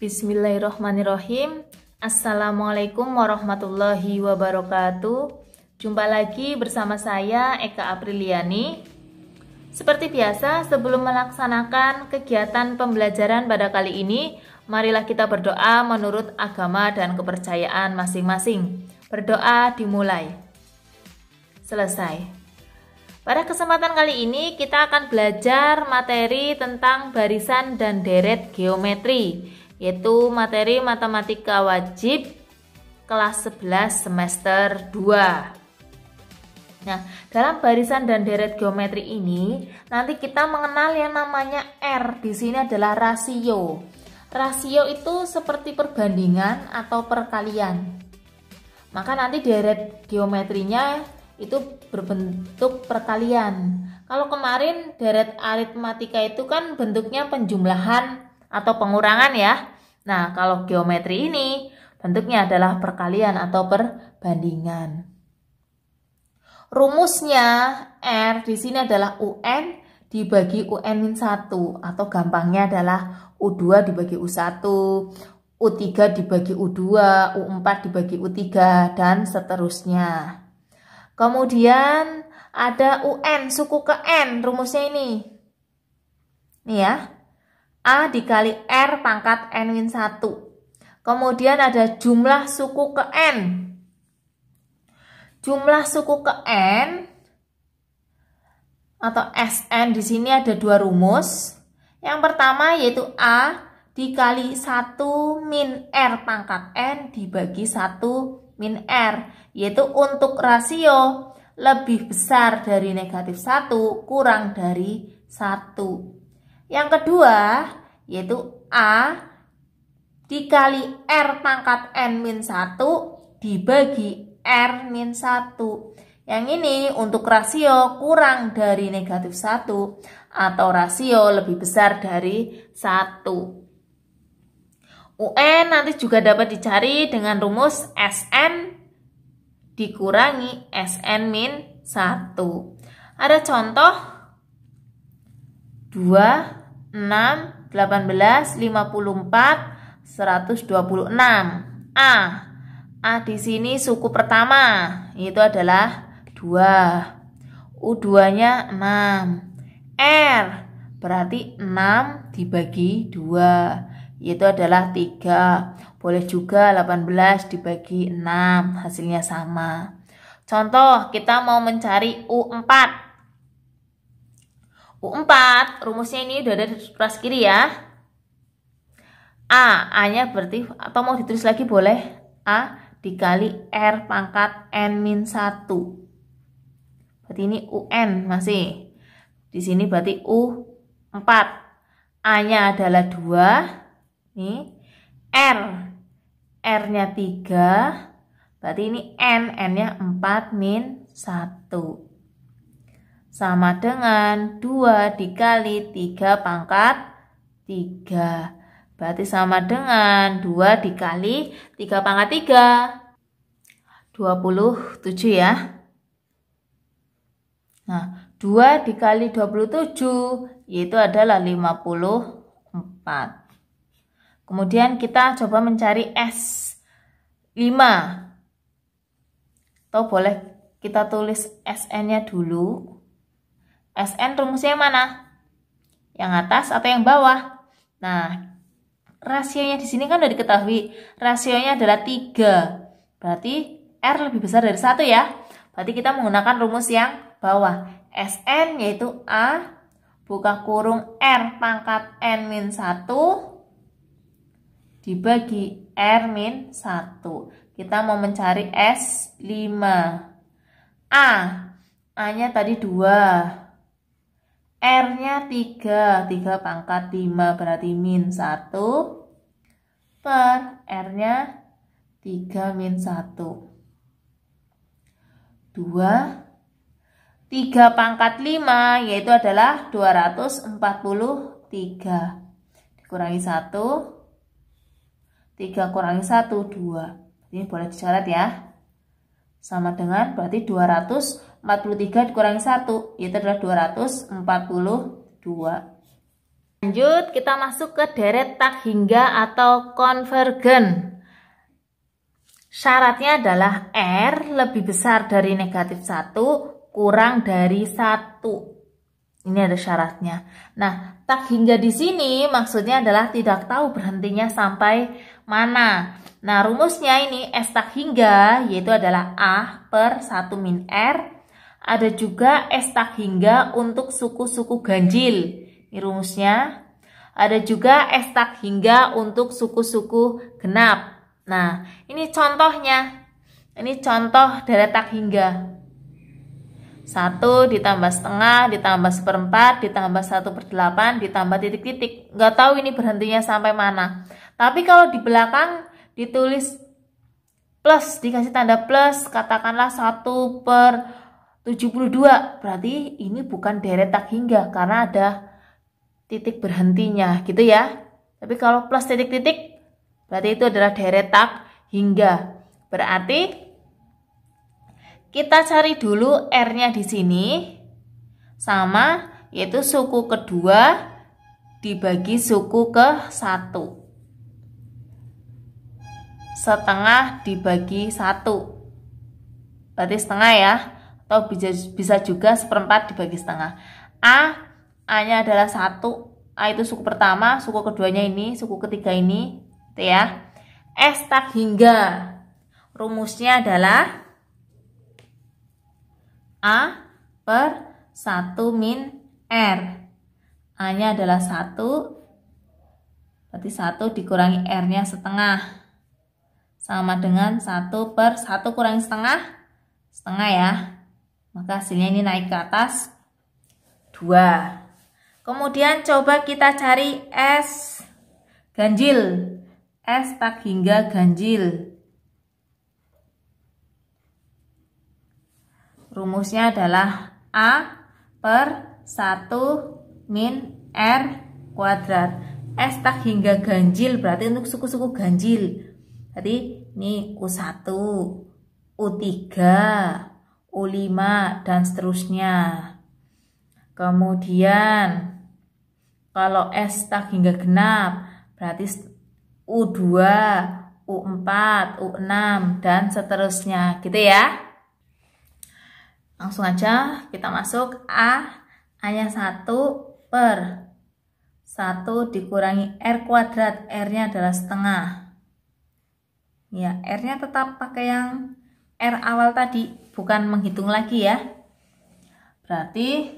Bismillahirrohmanirrohim Assalamualaikum warahmatullahi wabarakatuh Jumpa lagi bersama saya Eka Apriliani Seperti biasa sebelum melaksanakan kegiatan pembelajaran pada kali ini marilah kita berdoa menurut agama dan kepercayaan masing-masing. Berdoa dimulai. Selesai. Pada kesempatan kali ini kita akan belajar materi tentang barisan dan deret geometri, yaitu materi matematika wajib kelas 11 semester 2. Nah, dalam barisan dan deret geometri ini, nanti kita mengenal yang namanya R. Di sini adalah rasio. Rasio itu seperti perbandingan atau perkalian. Maka nanti deret geometrinya itu berbentuk perkalian. Kalau kemarin deret aritmatika itu kan bentuknya penjumlahan atau pengurangan ya. Nah, kalau geometri ini bentuknya adalah perkalian atau perbandingan. Rumusnya R di sini adalah UN dibagi UN-1 atau gampangnya adalah U2 dibagi U1, U3 dibagi U2, U4 dibagi U3, dan seterusnya. Kemudian ada UN, suku ke N, rumusnya ini. Nih ya, A dikali R pangkat N 1. Kemudian ada jumlah suku ke N. Jumlah suku ke N atau SN di sini ada dua rumus. Yang pertama yaitu A dikali 1 min R pangkat N dibagi 1 min R. Yaitu untuk rasio lebih besar dari negatif 1 kurang dari 1. Yang kedua yaitu A dikali R pangkat N min 1 dibagi R min 1. Yang ini untuk rasio kurang dari negatif 1 atau rasio lebih besar dari 1. UN nanti juga dapat dicari dengan rumus SN dikurangi SN min 1. Ada contoh 2, 6, 18, 54, 126. A. A di sini suku pertama, itu adalah 2. U2-nya 6. R berarti 6 dibagi 2 yaitu adalah 3. Boleh juga 18 dibagi 6, hasilnya sama. Contoh, kita mau mencari U4. U4, rumusnya ini udah ada di kelas kiri ya. A, A-nya berarti, atau mau ditulis lagi boleh. A dikali R pangkat N-1. Berarti ini UN masih. Di sini berarti U 4. A-nya adalah 2. Nih. R. R-nya 3. Berarti ini N. N-nya 4 min 1. Sama dengan 2 dikali 3 pangkat 3. Berarti sama dengan 2 dikali 3 pangkat 3. 27 ya. Nah, 2 dikali 27 yaitu adalah 54. Kemudian kita coba mencari S. 5. Atau boleh kita tulis SN-nya dulu. SN rumusnya yang mana? Yang atas atau yang bawah? Nah, rasionya di sini kan udah diketahui. Rasionya adalah 3. Berarti R lebih besar dari 1 ya. Berarti kita menggunakan rumus yang bawah. SN yaitu A buka kurung R pangkat N min 1 dibagi R min 1. Kita mau mencari S5. A. A-nya tadi 2. R-nya 3. 3 pangkat 5 berarti min 1 per R-nya 3 min 1. 2 3 pangkat 5 yaitu adalah 243. Dikurangi 1. 3 kurangi 1, 2. Ini boleh dicoret ya. Sama dengan berarti 243 dikurangi 1 yaitu adalah 242. Lanjut kita masuk ke deret tak hingga atau konvergen. Syaratnya adalah R lebih besar dari negatif 1 kurang dari satu. Ini ada syaratnya. Nah, tak hingga di sini maksudnya adalah tidak tahu berhentinya sampai mana. Nah, rumusnya ini S tak hingga yaitu adalah A per 1 min R. Ada juga S tak hingga untuk suku-suku ganjil. Ini rumusnya. Ada juga S tak hingga untuk suku-suku genap. Nah, ini contohnya. Ini contoh dari tak hingga. 1 ditambah setengah, ditambah seperempat, ditambah 1 per 8, ditambah titik-titik. Nggak tahu ini berhentinya sampai mana. Tapi kalau di belakang ditulis plus, dikasih tanda plus, katakanlah 1 per 72. Berarti ini bukan deret tak hingga, karena ada titik berhentinya gitu ya. Tapi kalau plus titik-titik, berarti itu adalah deret tak hingga. Berarti kita cari dulu R-nya di sini sama yaitu suku kedua dibagi suku ke satu setengah dibagi satu berarti setengah ya atau bisa, bisa juga seperempat dibagi setengah A A nya adalah satu A itu suku pertama suku keduanya ini suku ketiga ini gitu ya S tak hingga rumusnya adalah A per 1 min R. A-nya adalah 1, berarti 1 dikurangi R-nya setengah. Sama dengan 1 per 1 kurangi setengah, setengah ya. Maka hasilnya ini naik ke atas 2. Kemudian coba kita cari S ganjil. S tak hingga ganjil. Rumusnya adalah A per 1 min R kuadrat. S tak hingga ganjil, berarti untuk suku-suku ganjil. Jadi ini U1, U3, U5, dan seterusnya. Kemudian, kalau S tak hingga genap, berarti U2, U4, U6, dan seterusnya gitu ya. Langsung aja kita masuk A hanya 1 per 1 dikurangi R kuadrat R-nya adalah setengah Ya R-nya tetap pakai yang R awal tadi Bukan menghitung lagi ya Berarti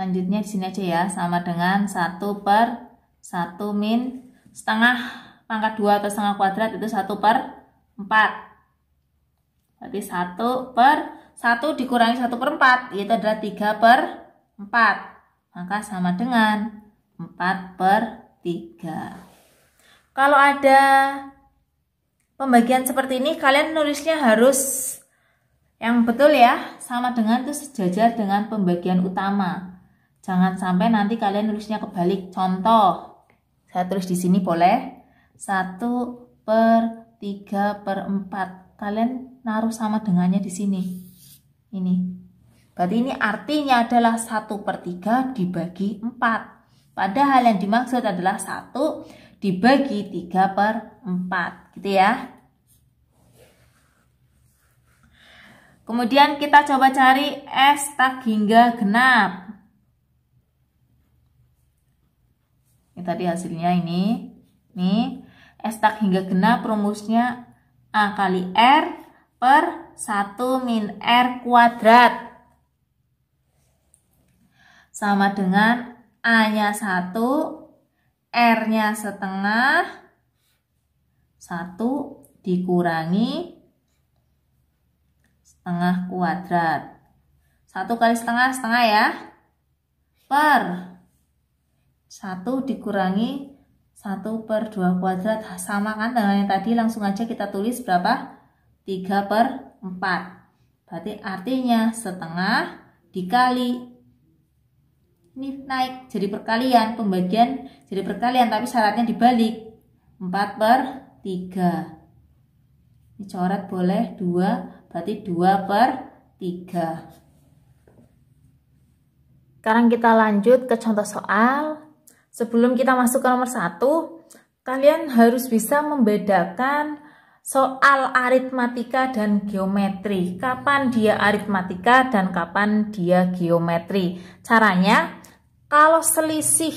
Lanjutnya di sini aja ya Sama dengan 1 per 1 min setengah pangkat 2 atau setengah kuadrat itu 1 per 4 Berarti 1 per 4 1 dikurangi 1 per 4 yaitu adalah 3 per 4. Maka sama dengan 4 per 3. Kalau ada pembagian seperti ini kalian nulisnya harus yang betul ya, sama dengan itu sejajar dengan pembagian utama. Jangan sampai nanti kalian nulisnya kebalik. Contoh, saya tulis di sini boleh. 1 per 3 per 4. Kalian naruh sama dengannya di sini. Ini. Berarti ini artinya adalah 1 per 3 dibagi 4. Padahal yang dimaksud adalah 1 dibagi 3 per 4. Gitu ya. Kemudian kita coba cari S tak hingga genap. Ini tadi hasilnya ini. Nih, S tak hingga genap rumusnya A kali R per 1 min R kuadrat sama dengan A-nya 1, R-nya setengah, 1 dikurangi setengah kuadrat. 1 kali setengah, setengah ya. Per 1 dikurangi 1 per 2 kuadrat. Sama kan dengan yang tadi, langsung aja kita tulis berapa? 3 per 4. Berarti artinya setengah dikali ini naik jadi perkalian pembagian jadi perkalian tapi syaratnya dibalik 4 per 3 ini coret boleh 2 berarti 2 per 3 sekarang kita lanjut ke contoh soal sebelum kita masuk ke nomor 1 kalian harus bisa membedakan soal aritmatika dan geometri. Kapan dia aritmatika dan kapan dia geometri? Caranya, kalau selisih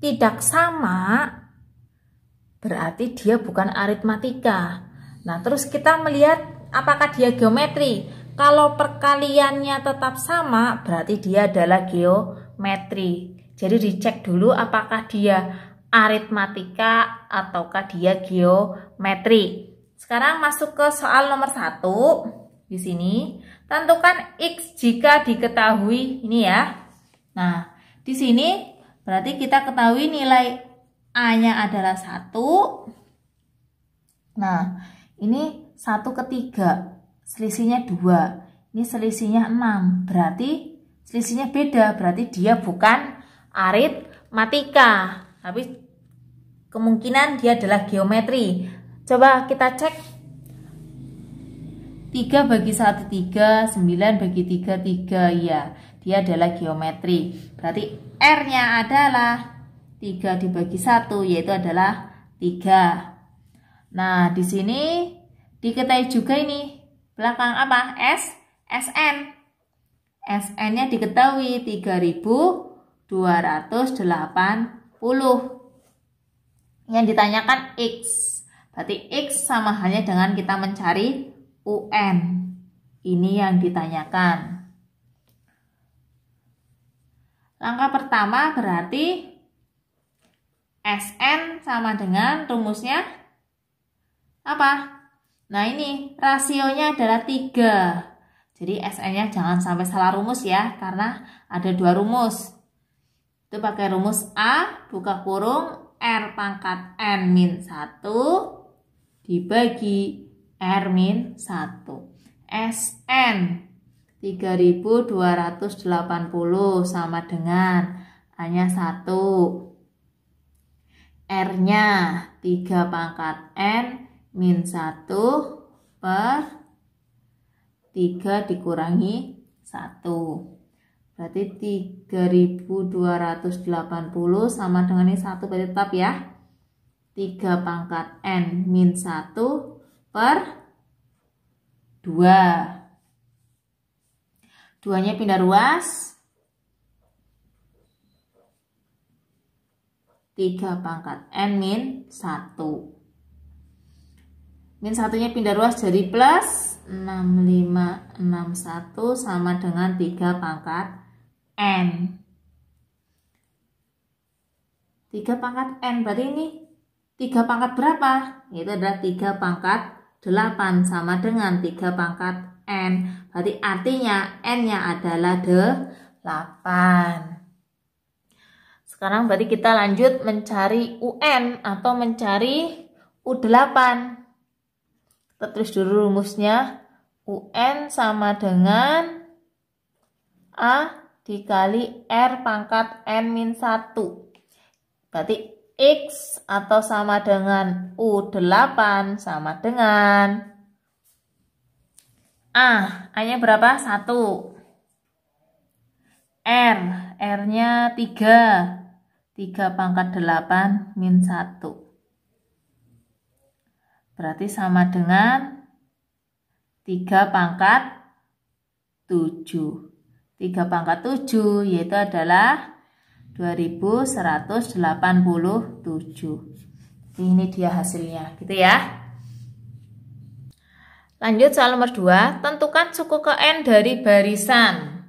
tidak sama, berarti dia bukan aritmatika. Nah, terus kita melihat apakah dia geometri. Kalau perkaliannya tetap sama, berarti dia adalah geometri. Jadi dicek dulu apakah dia aritmatika ataukah dia geometri. Sekarang masuk ke soal nomor satu di sini. Tentukan X jika diketahui ini ya. Nah, di sini berarti kita ketahui nilai A-nya adalah satu Nah, ini satu ke 3, selisihnya dua Ini selisihnya enam berarti selisihnya beda, berarti dia bukan aritmatika, tapi kemungkinan dia adalah geometri. Coba kita cek. 3 bagi 1, 3. 9 bagi 3, 3. Ya, dia adalah geometri. Berarti R-nya adalah 3 dibagi 1, yaitu adalah 3. Nah, di sini diketahui juga ini. Belakang apa? S, SN. SN-nya diketahui 3280. Yang ditanyakan X. Berarti X sama halnya dengan kita mencari UN. Ini yang ditanyakan. Langkah pertama berarti SN sama dengan rumusnya apa? Nah ini rasionya adalah 3. Jadi SN-nya jangan sampai salah rumus ya, karena ada dua rumus. Itu pakai rumus A, buka kurung, R pangkat N min 1, dibagi R 1. SN 3280 sama dengan hanya 1. R-nya 3 pangkat N min 1 per 3 dikurangi 1. Berarti 3280 sama dengan ini 1 berarti tetap ya. 3 pangkat N min 1 per 2. Duanya pindah ruas. 3 pangkat N min 1. Min satunya pindah ruas jadi plus 6561 sama dengan 3 pangkat N. 3 pangkat N berarti ini 3 pangkat berapa? Itu adalah 3 pangkat 8 sama dengan 3 pangkat N. Berarti artinya N-nya adalah 8. Sekarang berarti kita lanjut mencari UN atau mencari U8. Kita tulis dulu rumusnya. UN sama dengan A dikali R pangkat N min 1. Berarti X atau sama dengan U8 sama dengan A. A-nya berapa? 1. R. R-nya 3. 3 pangkat 8 min 1. Berarti sama dengan 3 pangkat 7. 3 pangkat 7 yaitu adalah 7 2187 ini dia hasilnya gitu ya lanjut soal nomor 2 tentukan suku ke N dari barisan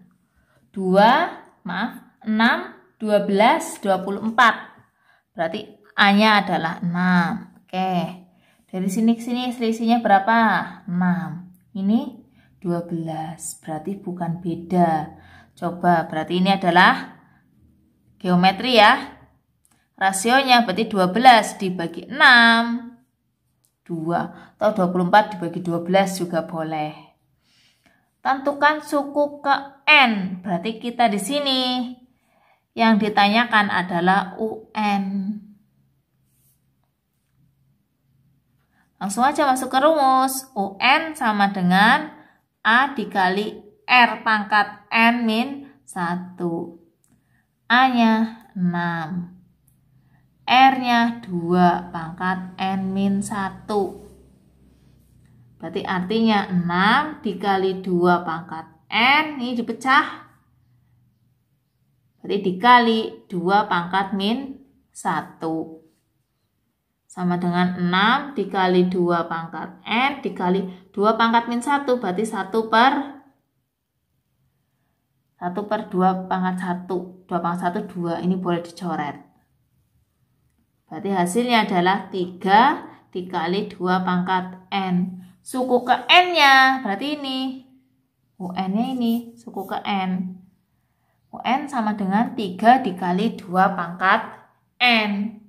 2 maaf 6 12 24 berarti A nya adalah 6 oke dari sini ke sini selisihnya berapa 6 ini 12 berarti bukan beda coba berarti ini adalah geometri ya. Rasionya berarti 12 dibagi 6. 2 atau 24 dibagi 12 juga boleh. Tentukan suku ke N. Berarti kita di sini yang ditanyakan adalah UN. Langsung aja masuk ke rumus. UN sama dengan A dikali R pangkat N min 1. A-nya 6. R-nya 2 pangkat N-1. Berarti artinya 6 dikali 2 pangkat N, ini dipecah. Berarti dikali 2 pangkat min 1. Sama dengan 6 dikali 2 pangkat N dikali 2 pangkat min 1, berarti 1 per 1 per 2 pangkat 1 2 pangkat 1 2 ini boleh dicoret berarti hasilnya adalah 3 dikali 2 pangkat N suku ke N nya berarti ini UN nya ini suku ke N UN sama dengan 3 dikali 2 pangkat N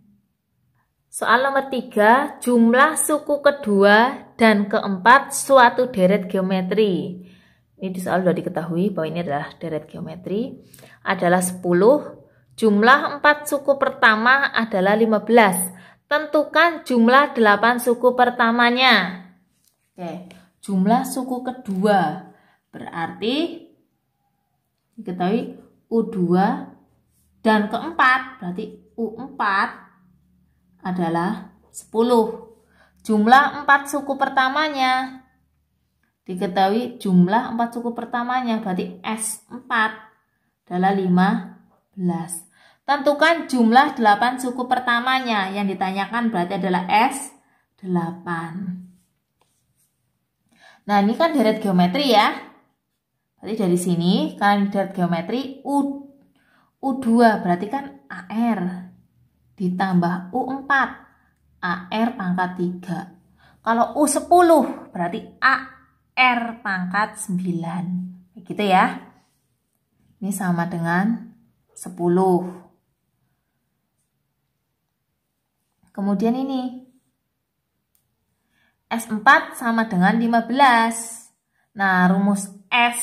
Soal nomor 3, jumlah suku kedua dan keempat suatu deret geometri ini selalu sudah diketahui bahwa ini adalah deret geometri, adalah 10. Jumlah 4 suku pertama adalah 15. Tentukan jumlah 8 suku pertamanya. Oke, jumlah suku kedua berarti diketahui U2 dan keempat berarti U4 adalah 10. Jumlah 4 suku pertamanya Diketahui jumlah empat suku pertamanya, berarti S4 adalah 15. Tentukan jumlah 8 suku pertamanya, yang ditanyakan berarti adalah S8. Nah, ini kan deret geometri ya. Berarti dari sini, kan deret geometri U, U2, berarti kan AR ditambah U4 AR pangkat 3. Kalau U10 berarti A R pangkat 9. gitu ya. Ini sama dengan 10. Kemudian ini. S4 sama dengan 15. Nah, rumus S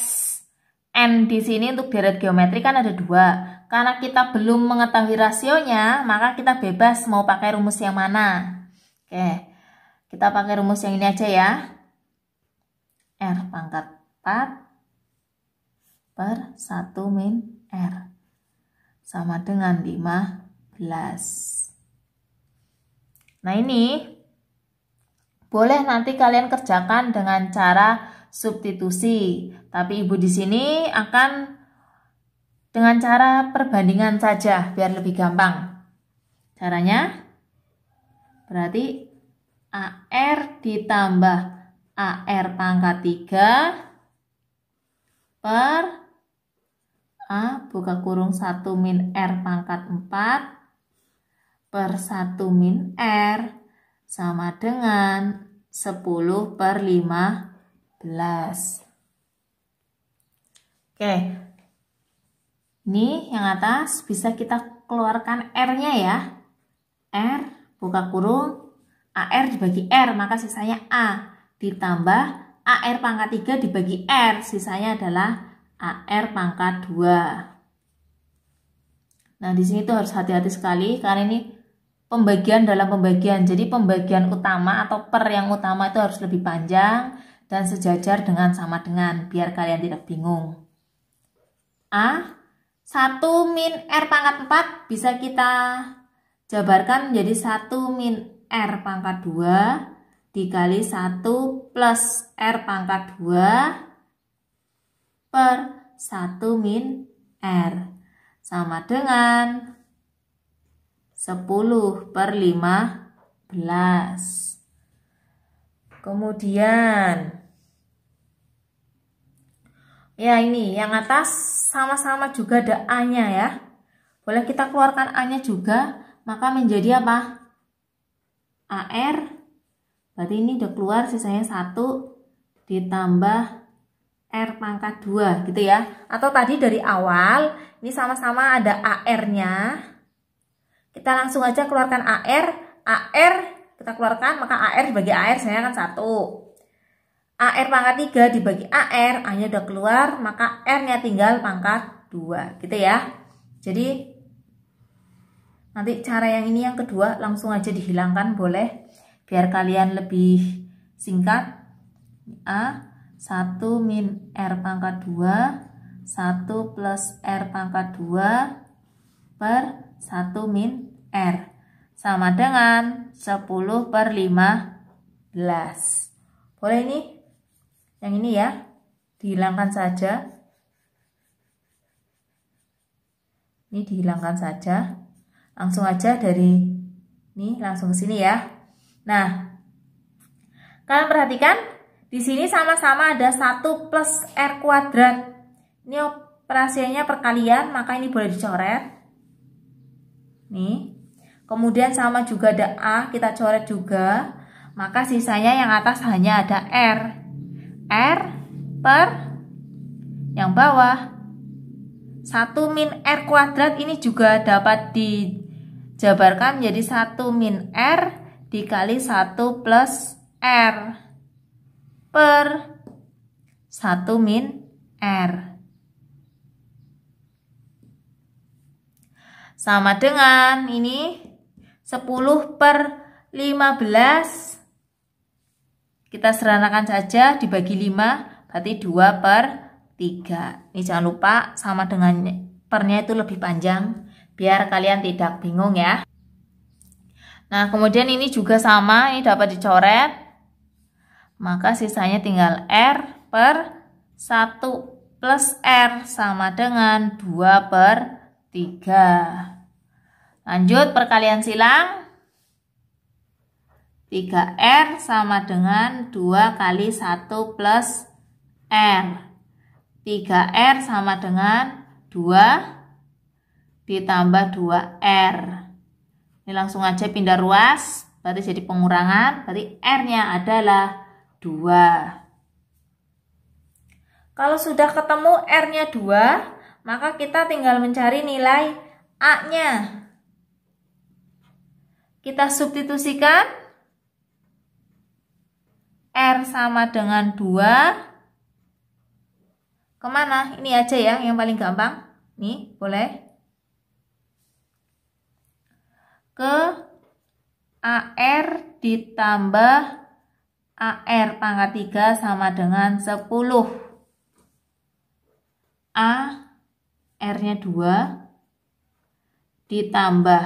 N di sini untuk deret geometri kan ada dua. Karena kita belum mengetahui rasionya, maka kita bebas mau pakai rumus yang mana. Oke, kita pakai rumus yang ini aja ya. R pangkat 4 per 1 min R sama dengan 15 nah ini boleh nanti kalian kerjakan dengan cara substitusi tapi ibu di sini akan dengan cara perbandingan saja biar lebih gampang caranya berarti AR ditambah AR pangkat 3 per A buka kurung 1 min R pangkat 4 per 1 min R sama dengan 10 per 15. Oke, ini yang atas bisa kita keluarkan R-nya ya. R buka kurung, AR dibagi R, maka sisanya A ditambah AR pangkat 3 dibagi R, sisanya adalah AR pangkat 2. Nah, di sini tuh harus hati-hati sekali karena ini pembagian dalam pembagian. Jadi pembagian utama atau per yang utama itu harus lebih panjang dan sejajar dengan sama dengan biar kalian tidak bingung. A 1 min R pangkat 4 bisa kita jabarkan menjadi 1 min R pangkat 2 dikali 1 plus R pangkat 2 per 1 min R sama dengan 10 per 15 kemudian ya ini yang atas sama-sama juga ada A nya ya boleh kita keluarkan A nya juga maka menjadi apa? AR berarti ini udah keluar sisanya satu ditambah R pangkat 2 gitu ya atau tadi dari awal ini sama-sama ada AR-nya kita langsung aja keluarkan AR AR kita keluarkan maka AR dibagi AR saya kan satu AR pangkat 3 dibagi AR A-nya udah keluar maka R-nya tinggal pangkat 2 gitu ya jadi nanti cara yang ini yang kedua langsung aja dihilangkan boleh biar kalian lebih singkat A 1 min R pangkat 2 1 plus R pangkat 2 per 1 min R sama dengan 10 per 15 boleh ini? yang ini ya dihilangkan saja ini dihilangkan saja langsung aja dari ini langsung ke sini ya Nah, kalian perhatikan di sini sama-sama ada 1 plus R kuadrat. Ini operasinya perkalian, maka ini boleh dicoret. Nih. Kemudian sama juga ada A, kita coret juga. Maka sisanya yang atas hanya ada R. R per yang bawah. 1 min R kuadrat ini juga dapat dijabarkan menjadi 1 min R dikali 1 plus R per 1 min R. Sama dengan ini 10 per 15. Kita seranakan saja dibagi 5 berarti 2 per 3. Ini jangan lupa sama dengan pernya itu lebih panjang biar kalian tidak bingung ya. Nah, kemudian ini juga sama, ini dapat dicoret. Maka sisanya tinggal R per 1 plus R sama dengan 2 per 3. Lanjut perkalian silang. 3R sama dengan 2 kali 1 plus R. 3R sama dengan 2 ditambah 2R. Ini langsung aja pindah ruas, berarti jadi pengurangan, berarti R-nya adalah 2. Kalau sudah ketemu R-nya 2, maka kita tinggal mencari nilai A-nya. Kita substitusikan R sama dengan 2. Kemana? Ini aja ya yang paling gampang. Nih, boleh. ke AR ditambah AR pangkat 3 sama dengan 10. A R-nya 2 ditambah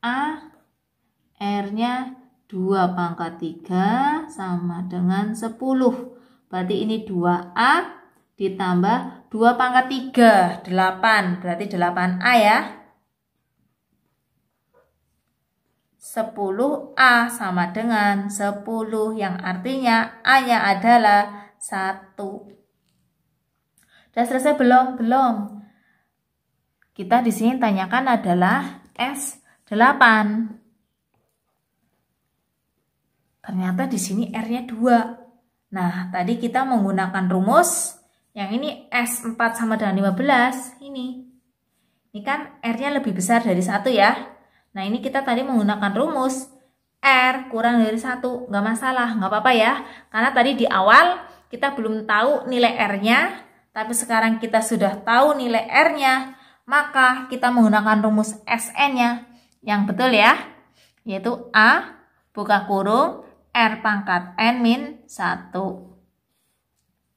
A R-nya 2 pangkat 3 sama dengan 10. Berarti ini 2A ditambah 2 pangkat 3, 8. Berarti 8A ya. 10A sama dengan 10 yang artinya A-nya adalah 1. Sudah selesai belum? Belum. Kita di sini tanyakan adalah S8. Ternyata di sini R-nya 2. Nah, tadi kita menggunakan rumus yang ini S4 sama dengan 15. Ini. Ini kan R-nya lebih besar dari 1 ya. Nah ini kita tadi menggunakan rumus R kurang dari satu nggak masalah, nggak apa-apa ya. Karena tadi di awal kita belum tahu nilai R-nya, tapi sekarang kita sudah tahu nilai R-nya, maka kita menggunakan rumus SN-nya. Yang betul ya, yaitu A buka kurung R pangkat N min 1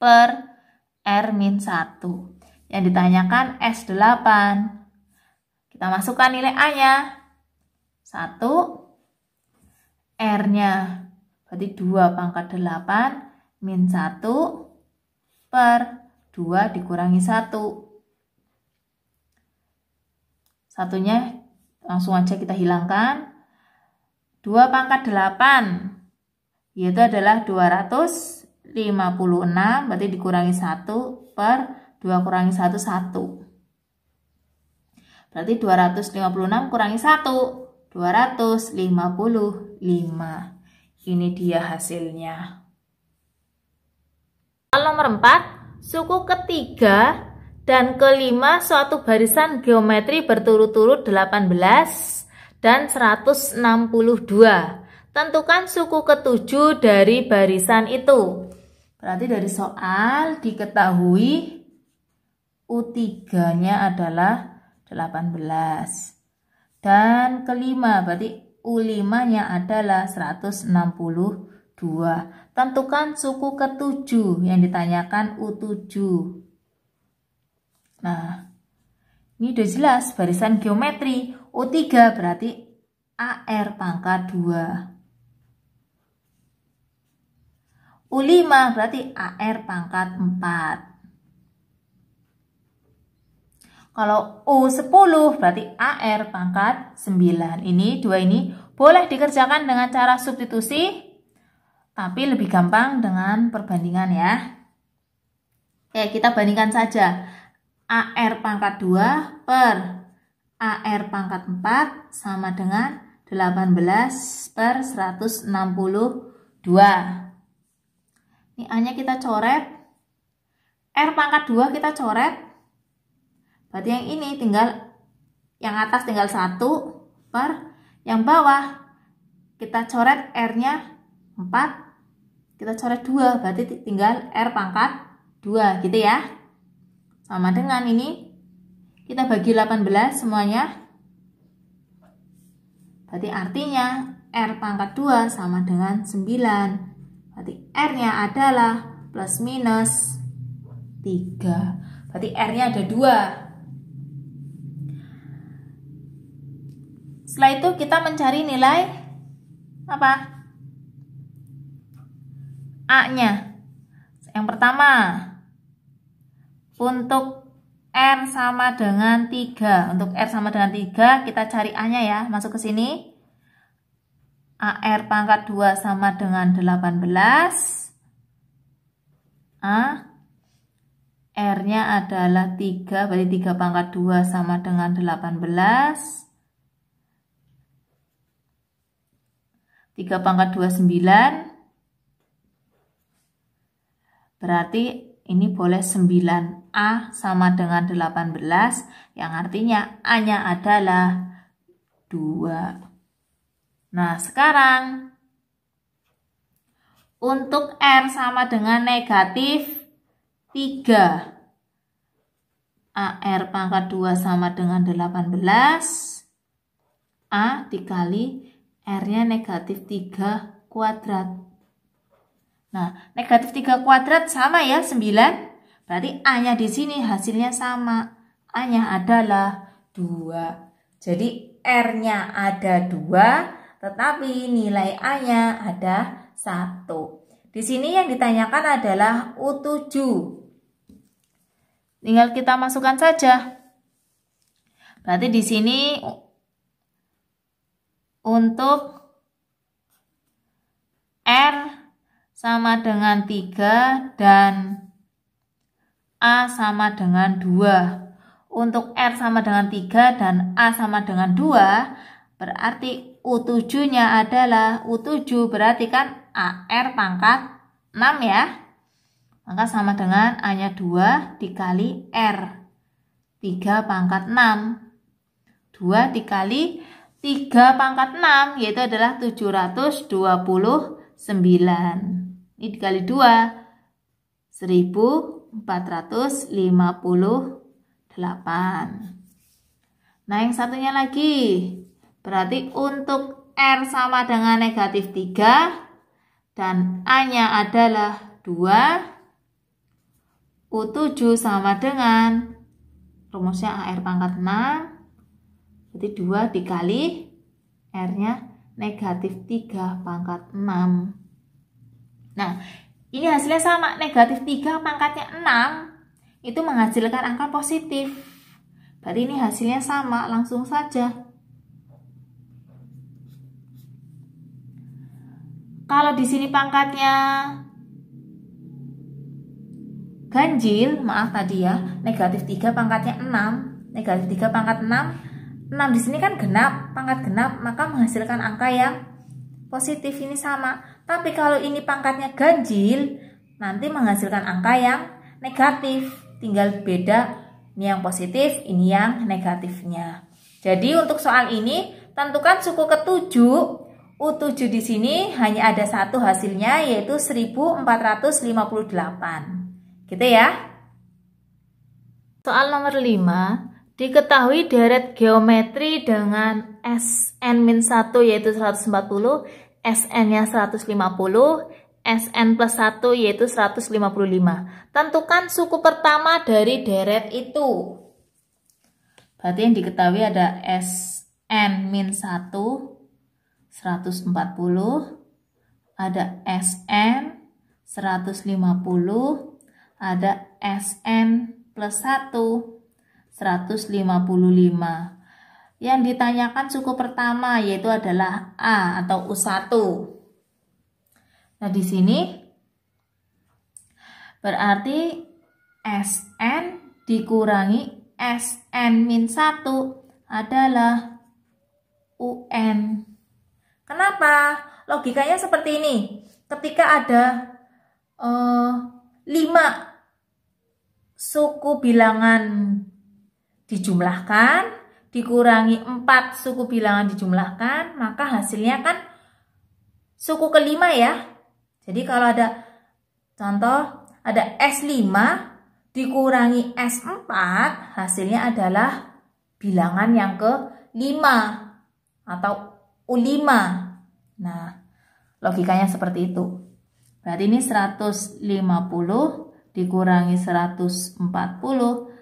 per R min 1. Yang ditanyakan S8. Kita masukkan nilai A-nya, 1 R-nya berarti 2 pangkat 8 min 1 per 2 dikurangi 1 satunya langsung aja kita hilangkan 2 pangkat 8 yaitu adalah 256 berarti dikurangi 1 per 2 kurangi 1 1 berarti 256 kurangi 1 255. Ini dia hasilnya. Soal nomor 4, suku ketiga dan kelima suatu barisan geometri berturut-turut 18 dan 162. Tentukan suku ketujuh dari barisan itu. Berarti dari soal diketahui U3-nya adalah 18. Dan kelima, berarti U5-nya adalah 162. Tentukan suku ke-7 yang ditanyakan U7. Nah, ini udah jelas barisan geometri. U3 berarti AR pangkat 2. U5 berarti AR pangkat 4. Kalau U10 berarti AR pangkat 9. Ini dua ini boleh dikerjakan dengan cara substitusi tapi lebih gampang dengan perbandingan ya. Oke, kita bandingkan saja. AR pangkat 2 per AR pangkat 4 sama dengan 18 per 162. Ini A-nya kita coret. R pangkat 2 kita coret. Berarti yang ini tinggal yang atas tinggal satu per yang bawah kita coret R-nya 4 kita coret 2 berarti tinggal R pangkat 2 gitu ya sama dengan ini kita bagi 18 semuanya berarti artinya R pangkat 2 sama dengan 9 berarti R-nya adalah plus minus 3 berarti R-nya ada 2 Setelah itu kita mencari nilai apa? A-nya. Yang pertama, untuk R sama dengan 3. Untuk R sama dengan 3, kita cari A-nya ya. Masuk ke sini. AR pangkat 2 sama dengan 18. A R-nya adalah 3, berarti 3 pangkat 2 sama dengan 18. 3 pangkat 29 berarti ini boleh 9A sama dengan 18 yang artinya A-nya adalah 2. Nah sekarang untuk R sama dengan negatif 3. AR pangkat 2 sama dengan 18. A dikali R-nya negatif 3 kuadrat. Nah, negatif 3 kuadrat sama ya, 9. Berarti A-nya di sini hasilnya sama. A-nya adalah 2. Jadi R-nya ada 2, tetapi nilai A-nya ada 1. Di sini yang ditanyakan adalah U7. Tinggal kita masukkan saja. Berarti di sini untuk R sama dengan 3 dan A sama dengan 2. Untuk R sama dengan 3 dan A sama dengan 2, berarti U7-nya adalah U7, berarti kan AR pangkat 6 ya. Maka sama dengan A-nya 2 dikali R. 3 pangkat 6. 2 dikali 3 pangkat 6 yaitu adalah 729. Ini dikali 2 1458. Nah, yang satunya lagi. Berarti untuk R sama dengan negatif 3 dan A-nya adalah 2. U7 sama dengan rumusnya AR pangkat 6 jadi 2 dikali R-nya negatif 3 pangkat 6. Nah, ini hasilnya sama. Negatif 3 pangkatnya 6 itu menghasilkan angka positif. Berarti ini hasilnya sama, langsung saja. Kalau di sini pangkatnya ganjil, maaf tadi ya, negatif 3 pangkatnya 6, negatif 3 pangkat 6 6 di sini kan genap, pangkat genap, maka menghasilkan angka yang positif ini sama. Tapi kalau ini pangkatnya ganjil, nanti menghasilkan angka yang negatif. Tinggal beda ini yang positif, ini yang negatifnya. Jadi untuk soal ini, tentukan suku ketujuh. U7 di sini hanya ada satu hasilnya yaitu 1458. Gitu ya. Soal nomor 5, Diketahui deret geometri dengan Sn-1 yaitu 140, Sn-nya 150, Sn plus 1 yaitu 155. Tentukan suku pertama dari deret itu. Berarti yang diketahui ada Sn-1 140, ada Sn 150, ada Sn plus 1 155. Yang ditanyakan suku pertama yaitu adalah A atau U1. Nah, di sini berarti SN dikurangi SN 1 adalah UN. Kenapa? Logikanya seperti ini. Ketika ada uh, eh, 5 suku bilangan dijumlahkan, dikurangi 4 suku bilangan dijumlahkan, maka hasilnya kan suku kelima ya. Jadi kalau ada contoh ada S5 dikurangi S4 hasilnya adalah bilangan yang ke-5 atau U5. Nah, logikanya seperti itu. Berarti ini 150 dikurangi 140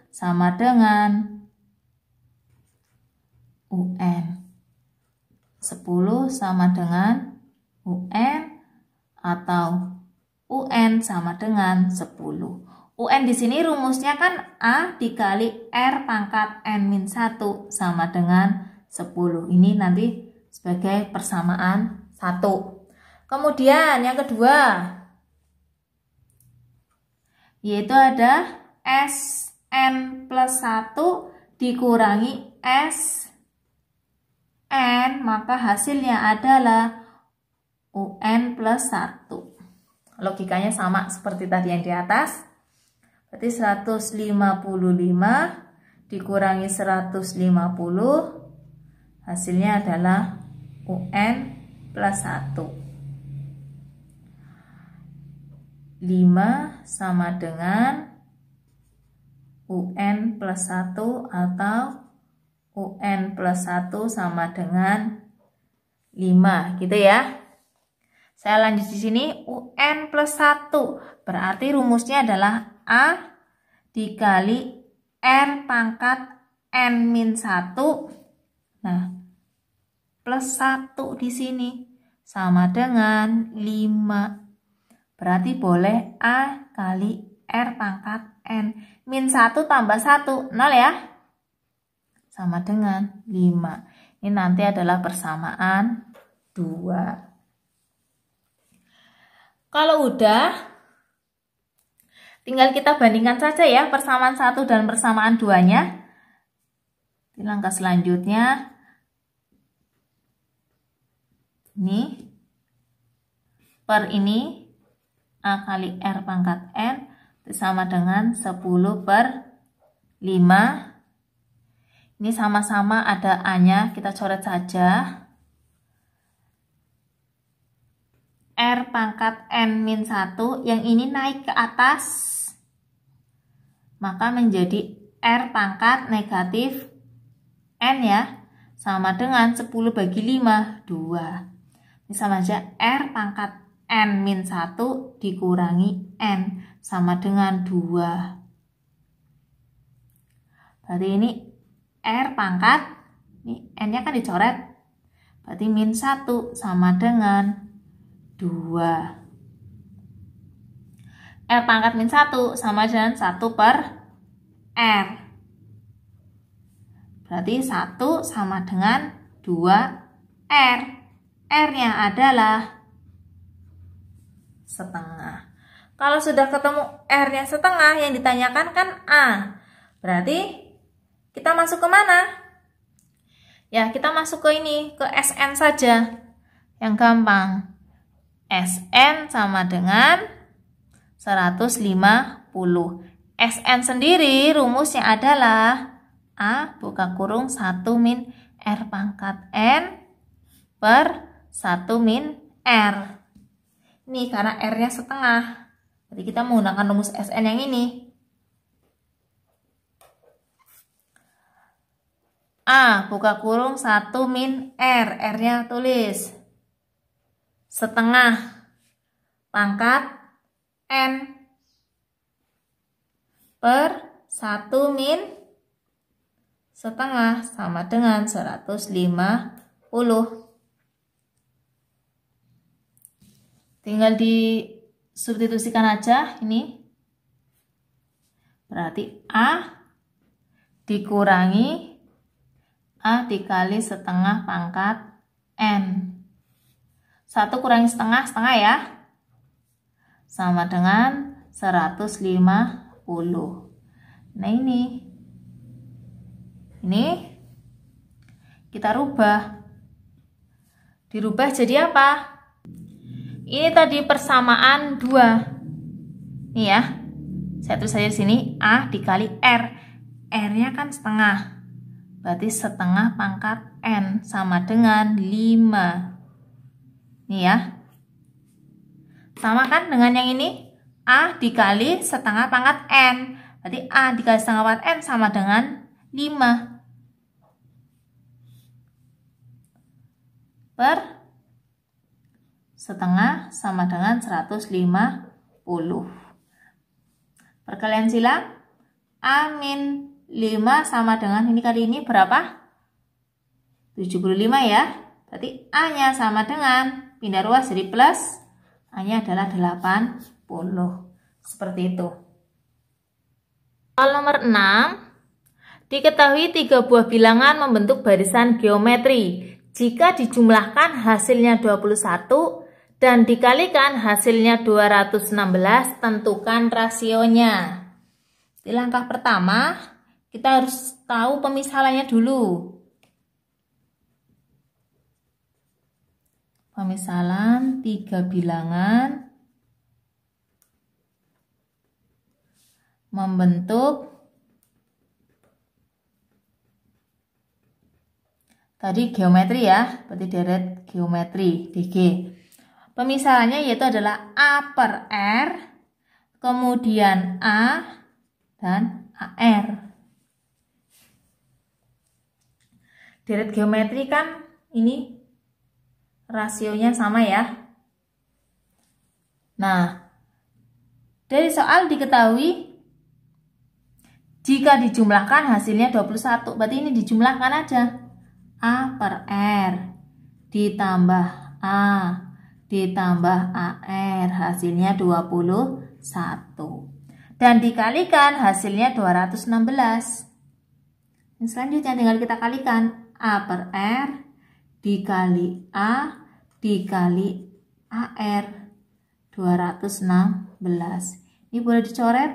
sama dengan UN. 10 sama dengan UN atau UN sama dengan 10. UN di sini rumusnya kan A dikali R pangkat N-1 sama dengan 10. Ini nanti sebagai persamaan 1. Kemudian yang kedua yaitu ada SN plus 1 dikurangi S N, maka hasilnya adalah UN plus 1. Logikanya sama seperti tadi yang di atas. Berarti 155 dikurangi 150 hasilnya adalah UN plus 1. 5 sama dengan UN plus 1 atau UN plus 1 sama dengan 5 gitu ya. Saya lanjut di sini UN plus 1 berarti rumusnya adalah A dikali R pangkat N min 1 nah plus 1 di sini sama dengan 5 berarti boleh A kali R pangkat N min 1 tambah 1 0 ya sama dengan 5. Ini nanti adalah persamaan 2. Kalau udah, tinggal kita bandingkan saja ya persamaan 1 dan persamaan 2-nya. Di langkah selanjutnya, ini per ini A kali R pangkat N sama dengan 10 per 5 ini sama-sama ada A-nya, kita coret saja. R pangkat N min 1, yang ini naik ke atas, maka menjadi R pangkat negatif N ya, sama dengan 10 bagi 5, 2. Ini sama saja R pangkat N min 1 dikurangi N, sama dengan 2. Berarti ini R pangkat, ini N-nya kan dicoret, berarti min 1 sama dengan 2. R pangkat min 1 sama dengan 1 per R. Berarti 1 sama dengan 2 R. R-nya adalah setengah. Kalau sudah ketemu R-nya setengah, yang ditanyakan kan A. Berarti kita masuk ke mana? Ya, kita masuk ke ini, ke SN saja. Yang gampang. SN sama dengan 150. SN sendiri rumusnya adalah A buka kurung 1 min R pangkat N per 1 min R. Ini karena R-nya setengah. Jadi kita menggunakan rumus SN yang ini. A buka kurung 1 min R. R-nya tulis. Setengah pangkat N per 1 min setengah sama dengan 150. Tinggal disubstitusikan aja ini. Berarti A dikurangi A dikali setengah pangkat N. 1 kurangi setengah, setengah ya. Sama dengan 150. Nah ini. Ini kita rubah. Dirubah jadi apa? Ini tadi persamaan 2. Ini ya. Saya tulis saja di sini A dikali R. R-nya kan setengah. Berarti setengah pangkat N sama dengan 5. Nih ya. Sama kan dengan yang ini? A dikali setengah pangkat N. Berarti A dikali setengah pangkat N sama dengan 5. Per setengah sama dengan 150. Perkalian silang. A min 5 sama dengan ini kali ini berapa? 75 ya. Berarti A-nya sama dengan pindah ruas jadi plus A-nya adalah 80. Seperti itu. Soal nomor 6. Diketahui tiga buah bilangan membentuk barisan geometri. Jika dijumlahkan hasilnya 21 dan dikalikan hasilnya 216, tentukan rasionya. Di langkah pertama, kita harus tahu pemisalannya dulu. Pemisalan tiga bilangan membentuk tadi geometri ya, berarti deret geometri DG. Pemisalannya yaitu adalah A per R, kemudian A dan AR. deret geometri kan ini rasionya sama ya. Nah, dari soal diketahui jika dijumlahkan hasilnya 21. Berarti ini dijumlahkan aja. A per R ditambah A ditambah AR hasilnya 21 dan dikalikan hasilnya 216 yang selanjutnya tinggal kita kalikan A per R dikali A dikali AR 216. Ini boleh dicoret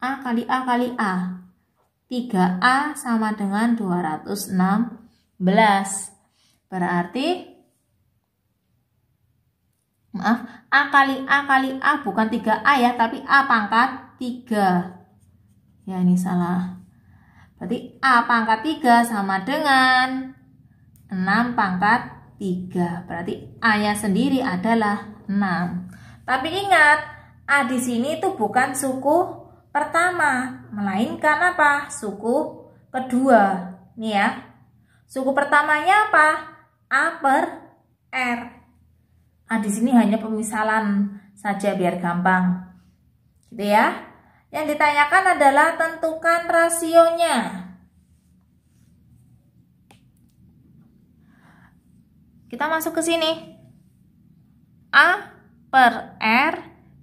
A kali A kali A. 3A sama dengan 216. Berarti maaf, A kali A kali A bukan 3A ya, tapi A pangkat 3. Ya, ini salah. Berarti A pangkat 3 sama dengan 6 pangkat 3. Berarti A-nya sendiri adalah 6. Tapi ingat, A di sini itu bukan suku pertama, melainkan apa? Suku kedua. Nih ya. Suku pertamanya apa? A per R. A di sini hanya pemisalan saja biar gampang. Gitu ya. Yang ditanyakan adalah tentukan rasionya. Kita masuk ke sini. A per R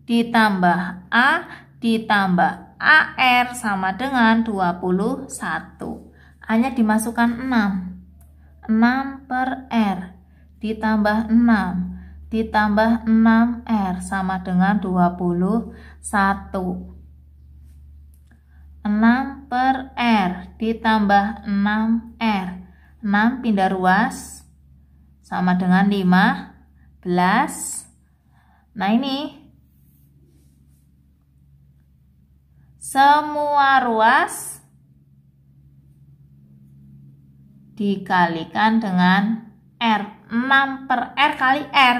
ditambah A ditambah AR sama dengan 21. Hanya dimasukkan 6. 6 per R ditambah 6 ditambah 6R sama dengan 21. 6 per R ditambah 6R. 6 pindah ruas sama dengan 5 belas. Nah ini semua ruas dikalikan dengan R. 6 per R kali R.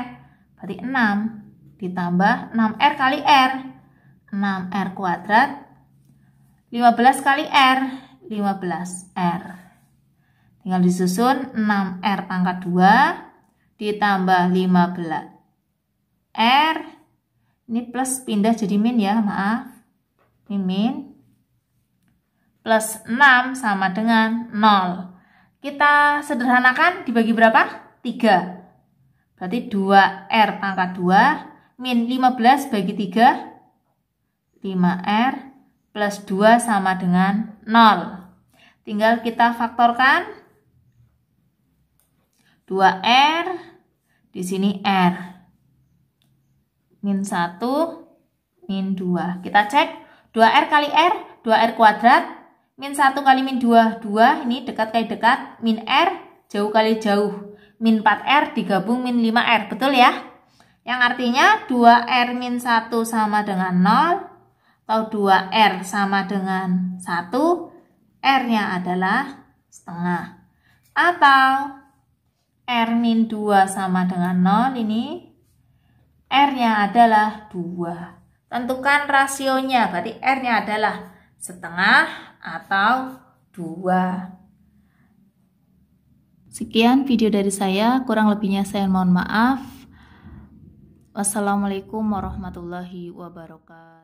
Berarti 6 ditambah 6R kali R. 6R kuadrat 15 kali R, 15R. Tinggal disusun 6R pangkat 2 ditambah 15. R, ini plus pindah jadi min ya, maaf. Min, plus 6 sama dengan 0. Kita sederhanakan dibagi berapa? 3. Berarti 2R pangkat 2 min 15 bagi 3, 5R plus 2 sama dengan 0. Tinggal kita faktorkan 2R, di sini R. Min 1, min 2. Kita cek 2R kali R, 2R kuadrat, min 1 kali min 2, 2. Ini dekat kali dekat, min R, jauh kali jauh. Min 4R digabung min 5R, betul ya? Yang artinya 2R min 1 sama dengan 0, atau 2R sama dengan 1, R-nya adalah setengah. Atau R-2 sama dengan 0 ini, R-nya adalah 2. Tentukan rasionya, berarti R-nya adalah setengah atau 2. Sekian video dari saya, kurang lebihnya saya mohon maaf. Wassalamualaikum warahmatullahi wabarakatuh.